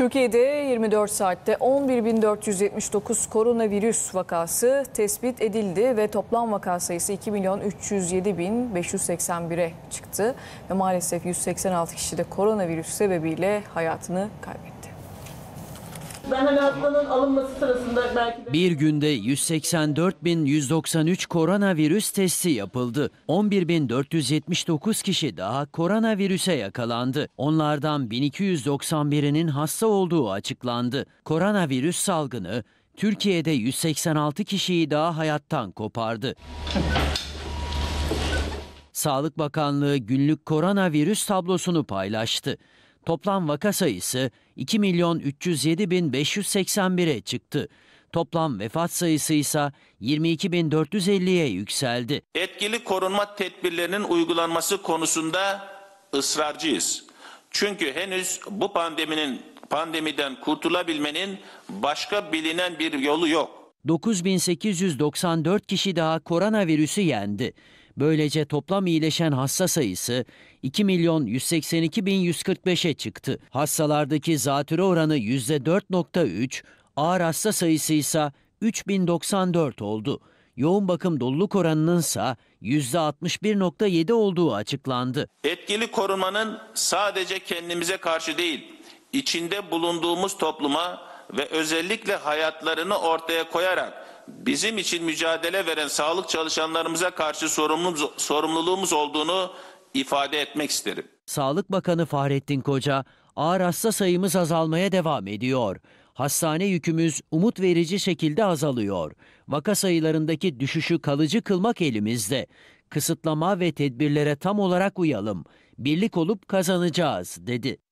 Türkiye'de 24 saatte 11.479 koronavirüs vakası tespit edildi ve toplam vaka sayısı 2.307.581'e çıktı. Ve maalesef 186 kişi de koronavirüs sebebiyle hayatını kaybetti. Ben hani haftanın alınması sırasında belki de... Bir günde 184.193 koronavirüs testi yapıldı. 11.479 kişi daha koronavirüse yakalandı. Onlardan 1291'inin hasta olduğu açıklandı. Koronavirüs salgını Türkiye'de 186 kişiyi daha hayattan kopardı. Sağlık Bakanlığı günlük koronavirüs tablosunu paylaştı. Toplam vaka sayısı 2 milyon 307 bin 581'e çıktı. Toplam vefat sayısı ise 22.450'ye yükseldi. Etkili korunma tedbirlerinin uygulanması konusunda ısrarcıyız. Çünkü henüz bu pandeminin pandemiden kurtulabilmenin başka bilinen bir yolu yok. 9894 kişi daha koronavirüsü yendi. Böylece toplam iyileşen hasta sayısı 2 milyon 182 bin 145'e çıktı. Hastalardaki zatüre oranı %4.3, ağır hasta sayısı ise 3094 oldu. Yoğun bakım doluluk oranının ise %61.7 olduğu açıklandı. Etkili korumanın sadece kendimize karşı değil, içinde bulunduğumuz topluma ve özellikle hayatlarını ortaya koyarak bizim için mücadele veren sağlık çalışanlarımıza karşı sorumluluğumuz, sorumluluğumuz olduğunu ifade etmek isterim. Sağlık Bakanı Fahrettin Koca, ağır hasta sayımız azalmaya devam ediyor. Hastane yükümüz umut verici şekilde azalıyor. Vaka sayılarındaki düşüşü kalıcı kılmak elimizde. Kısıtlama ve tedbirlere tam olarak uyalım. Birlik olup kazanacağız dedi.